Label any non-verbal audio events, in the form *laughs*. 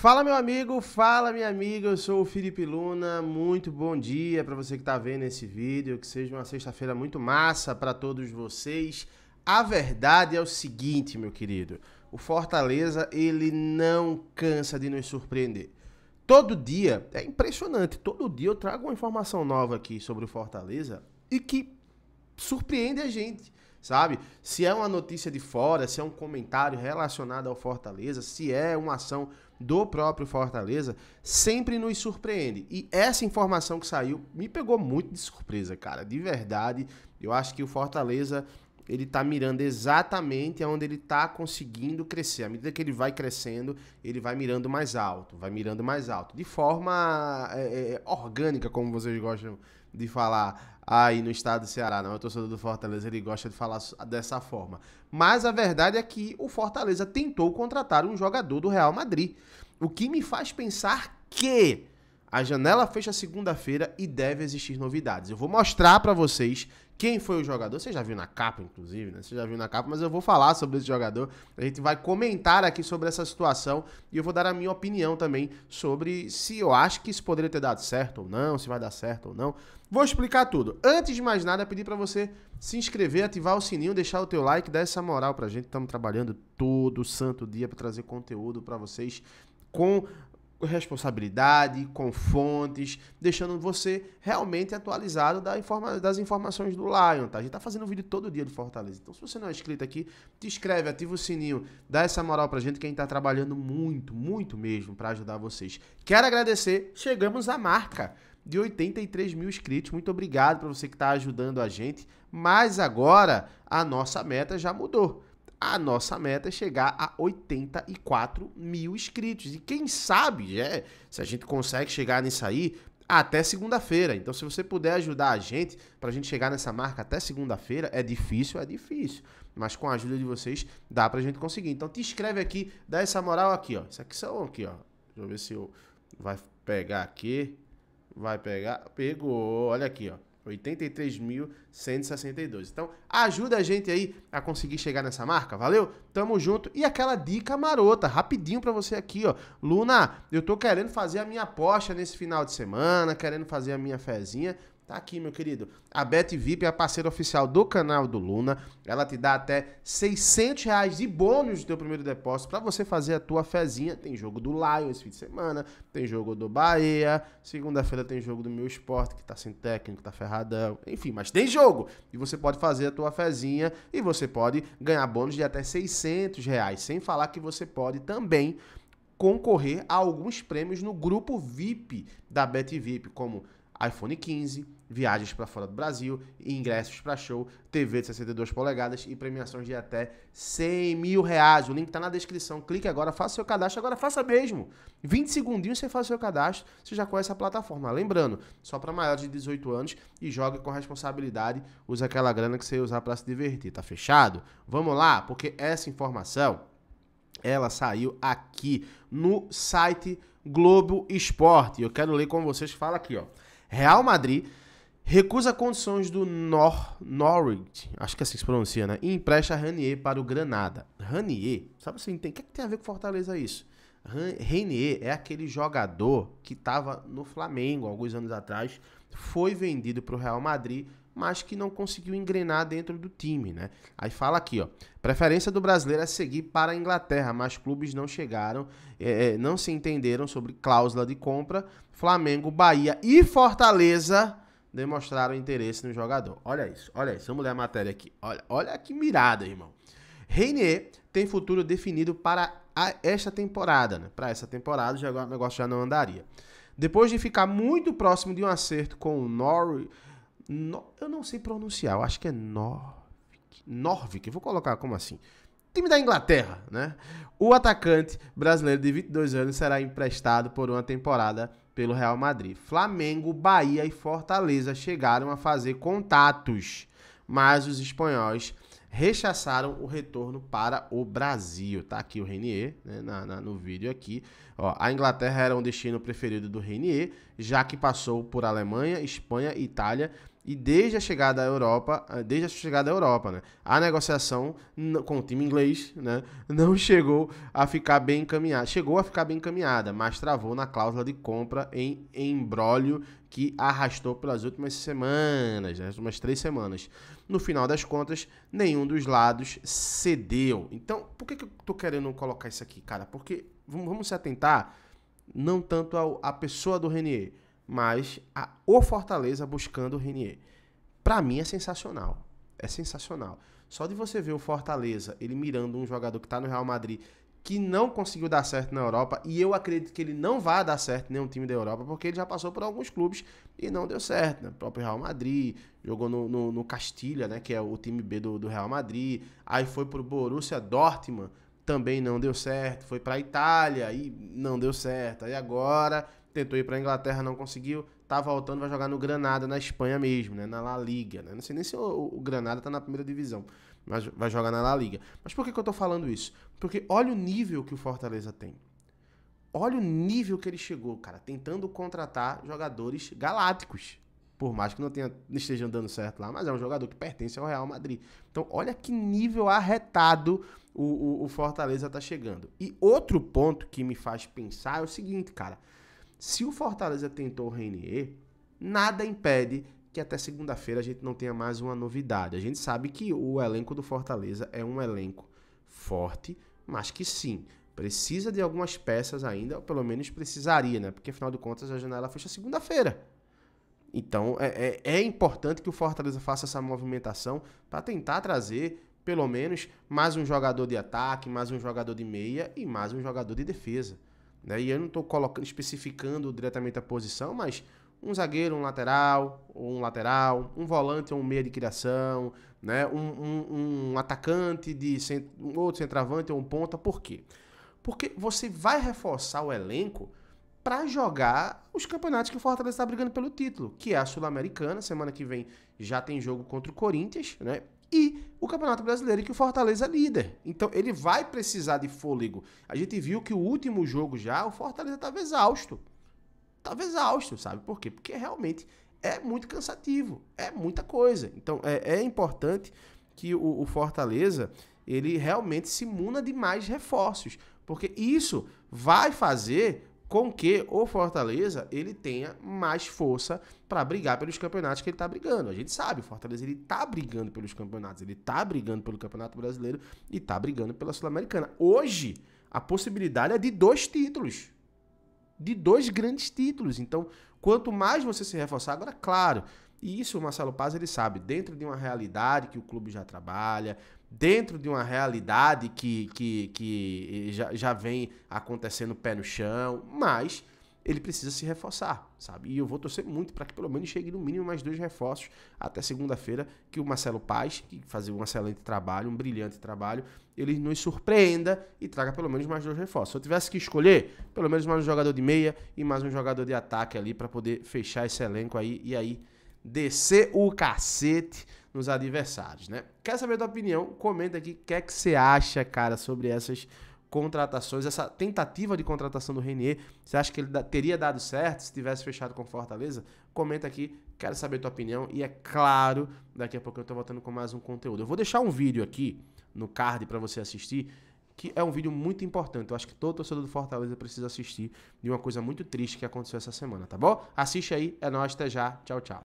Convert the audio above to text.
Fala meu amigo, fala minha amiga, eu sou o Felipe Luna. Muito bom dia para você que está vendo esse vídeo, que seja uma sexta-feira muito massa para todos vocês. A verdade é o seguinte, meu querido, o Fortaleza ele não cansa de nos surpreender. Todo dia é impressionante, todo dia eu trago uma informação nova aqui sobre o Fortaleza e que surpreende a gente sabe? Se é uma notícia de fora, se é um comentário relacionado ao Fortaleza, se é uma ação do próprio Fortaleza sempre nos surpreende. E essa informação que saiu me pegou muito de surpresa, cara, de verdade. Eu acho que o Fortaleza ele está mirando exatamente aonde ele está conseguindo crescer. À medida que ele vai crescendo, ele vai mirando mais alto, vai mirando mais alto. De forma é, é, é, orgânica, como vocês gostam de falar aí no estado do Ceará. Não, o torcedor do Fortaleza ele gosta de falar dessa forma. Mas a verdade é que o Fortaleza tentou contratar um jogador do Real Madrid. O que me faz pensar que a janela fecha segunda-feira e deve existir novidades. Eu vou mostrar para vocês quem foi o jogador. Você já viu na capa, inclusive, né? Você já viu na capa, mas eu vou falar sobre esse jogador. A gente vai comentar aqui sobre essa situação e eu vou dar a minha opinião também sobre se eu acho que isso poderia ter dado certo ou não, se vai dar certo ou não. Vou explicar tudo. Antes de mais nada, pedir para você se inscrever, ativar o sininho, deixar o teu like, dar essa moral pra gente. Estamos trabalhando todo santo dia para trazer conteúdo para vocês com responsabilidade, com fontes, deixando você realmente atualizado das informações do Lion, tá? A gente tá fazendo vídeo todo dia do Fortaleza. Então, se você não é inscrito aqui, te inscreve, ativa o sininho, dá essa moral pra gente que a gente tá trabalhando muito, muito mesmo para ajudar vocês. Quero agradecer, chegamos à marca de 83 mil inscritos. Muito obrigado para você que está ajudando a gente. Mas agora a nossa meta já mudou a nossa meta é chegar a 84 mil inscritos. E quem sabe, é, se a gente consegue chegar nisso aí até segunda-feira. Então, se você puder ajudar a gente para a gente chegar nessa marca até segunda-feira, é difícil, é difícil. Mas com a ajuda de vocês, dá para a gente conseguir. Então, te inscreve aqui, dá essa moral aqui, ó. Isso aqui são aqui, ó. Deixa eu ver se eu... Vai pegar aqui. Vai pegar. Pegou. Olha aqui, ó. 83.162. Então, ajuda a gente aí a conseguir chegar nessa marca, valeu? Tamo junto. E aquela dica marota, rapidinho para você aqui, ó. Luna, eu tô querendo fazer a minha aposta nesse final de semana, querendo fazer a minha fezinha. Tá aqui, meu querido. A Bet Vip é a parceira oficial do canal do Luna. Ela te dá até 600 reais de bônus do teu primeiro depósito para você fazer a tua fezinha. Tem jogo do Lion esse fim de semana, tem jogo do Bahia, segunda-feira tem jogo do Meu Esporte, que tá sem técnico, tá ferradão. Enfim, mas tem jogo. E você pode fazer a tua fezinha e você pode ganhar bônus de até 600 reais. Sem falar que você pode também concorrer a alguns prêmios no grupo VIP da Bet Vip como iPhone 15, viagens para fora do Brasil, ingressos para show, TV de 62 polegadas e premiações de até 100 mil reais. O link está na descrição. Clique agora, faça seu cadastro. Agora faça mesmo. 20 segundinhos você faz seu cadastro, você já conhece a plataforma. Lembrando, só para maiores de 18 anos e joga com responsabilidade. Usa aquela grana que você usar para se divertir. Tá fechado? Vamos lá, porque essa informação ela saiu aqui no site Globo Esporte. Eu quero ler com vocês. Fala aqui, ó. Real Madrid Recusa condições do Nor Norwich, acho que é assim que se pronuncia, né? E empresta Ranier para o Granada. Ranier, sabe assim, tem, o que, é que tem a ver com Fortaleza isso? Ranier é aquele jogador que estava no Flamengo alguns anos atrás, foi vendido para o Real Madrid, mas que não conseguiu engrenar dentro do time, né? Aí fala aqui, ó, preferência do brasileiro é seguir para a Inglaterra, mas clubes não chegaram, é, é não se entenderam sobre cláusula de compra. Flamengo, Bahia e Fortaleza demonstraram interesse no jogador. Olha isso, olha isso. Vamos ler a é matéria aqui. Olha, olha que mirada, irmão. Reinier tem futuro definido para a, esta temporada. Né? Para essa temporada, já, o negócio já não andaria. Depois de ficar muito próximo de um acerto com o Nor... No, eu não sei pronunciar, eu acho que é Norvik. Norvik, vou colocar como assim. Time da Inglaterra, né? O atacante brasileiro de 22 anos será emprestado por uma temporada pelo Real Madrid. Flamengo, Bahia e Fortaleza chegaram a fazer contatos, mas os espanhóis rechaçaram o retorno para o Brasil. Tá aqui o Renier, né, na, na, no vídeo aqui. Ó, a Inglaterra era um destino preferido do Renier, já que passou por Alemanha, Espanha, Itália e desde a chegada à Europa, ah, desde a chegada à Europa, né, a negociação com o time inglês, né, *laughs* não chegou a ficar bem encaminhada. Chegou a ficar bem encaminhada, mas travou na cláusula de compra em embrólio que arrastou pelas últimas semanas, né, as últimas três semanas. No final das contas, nenhum dos lados cedeu. Então, por que, que eu tô querendo colocar isso aqui, cara? Porque vamos, se atentar não tanto à pessoa do Renier mas a, o Fortaleza buscando o Renier. Para mim é sensacional. É sensacional. Só de você ver o Fortaleza, ele mirando um jogador que está no Real Madrid, que não conseguiu dar certo na Europa, e eu acredito que ele não vai dar certo em nenhum time da Europa, porque ele já passou por alguns clubes e não deu certo. Né? O próprio Real Madrid, jogou no, no, no Castilha, né? que é o time B do, do Real Madrid, aí foi para o Borussia Dortmund, também não deu certo, foi para a Itália e não deu certo. Aí agora tentou ir para Inglaterra, não conseguiu, tá voltando, vai jogar no Granada, na Espanha mesmo, né? Na La Liga, né? Não sei nem se o, o Granada tá na primeira divisão, mas vai jogar na La Liga. Mas por que, que eu tô falando isso? Porque olha o nível que o Fortaleza tem. Olha o nível que ele chegou, cara, tentando contratar jogadores galácticos. Por mais que não, tenha, esteja dando certo lá, mas é um jogador que pertence ao Real Madrid. Então, olha que nível arretado o, o, o Fortaleza tá chegando. E outro ponto que me faz pensar é o seguinte, cara. Se o Fortaleza tentou o Reinier, nada impede que até segunda-feira a gente não tenha mais uma novidade. A gente sabe que o elenco do Fortaleza é um elenco forte, mas que sim, precisa de algumas peças ainda, ou pelo menos precisaria, né? Porque afinal de contas a janela fecha segunda-feira. Então é, é, é, importante que o Fortaleza faça essa movimentação para tentar trazer pelo menos mais um jogador de ataque, mais um jogador de meia e mais um jogador de defesa. Né? E eu não estou colocando, especificando diretamente a posição, mas um zagueiro, um lateral, ou um lateral, um volante ou um meia de criação, né? um, um, um atacante de cent... um outro centroavante ou um ponta. Por quê? Porque você vai reforçar o elenco para jogar os campeonatos que o Fortaleza está brigando pelo título, que é a Sul-Americana. Semana que vem já tem jogo contra o Corinthians, né? e o Campeonato Brasileiro, que o Fortaleza é líder. Então ele vai precisar de fôlego. A gente viu que o último jogo já, o Fortaleza estava exausto. Estava exausto, sabe por quê? Porque realmente é muito cansativo, é muita coisa. Então é, é importante que o, o Fortaleza ele realmente se muna de mais reforços, porque isso vai fazer com que o Fortaleza ele tenha mais força para brigar pelos campeonatos que ele está brigando. A gente sabe, o Fortaleza ele está brigando pelos campeonatos, ele está brigando pelo Campeonato Brasileiro e está brigando pela Sul-Americana. Hoje, a possibilidade é de dois títulos. De dois grandes títulos. Então, quanto mais você se reforçar, agora, claro, e isso o Marcelo Paz ele sabe, dentro de uma realidade que o clube já trabalha, dentro de uma realidade que, que, que eh, já, já vem acontecendo pé no chão, mas ele precisa se reforçar, sabe? E eu vou torcer muito para que pelo menos chegue no mínimo mais dois reforços até segunda-feira, que o Marcelo Paz, que fazia um excelente trabalho, um brilhante trabalho, ele nos surpreenda e traga pelo menos mais dois reforços. Se eu tivesse que escolher, pelo menos mais um jogador de meia e mais um jogador de ataque ali para poder fechar esse elenco aí e aí descer o cacete nos adversários, né? Quer saber tua opinião? Comenta aqui o que é que você acha, cara, sobre essas contratações, essa tentativa de contratação do Renier. Você acha que ele teria dado certo se tivesse fechado com Fortaleza? Comenta aqui, quero saber tua opinião. E é claro, daqui a pouco eu tô voltando com mais um conteúdo. Eu vou deixar um vídeo aqui no card para você assistir, que é um vídeo muito importante. Eu acho que todo torcedor do Fortaleza precisa assistir de uma coisa muito triste que aconteceu essa semana, tá bom? Assiste aí, é nóis, até já. Tchau, tchau.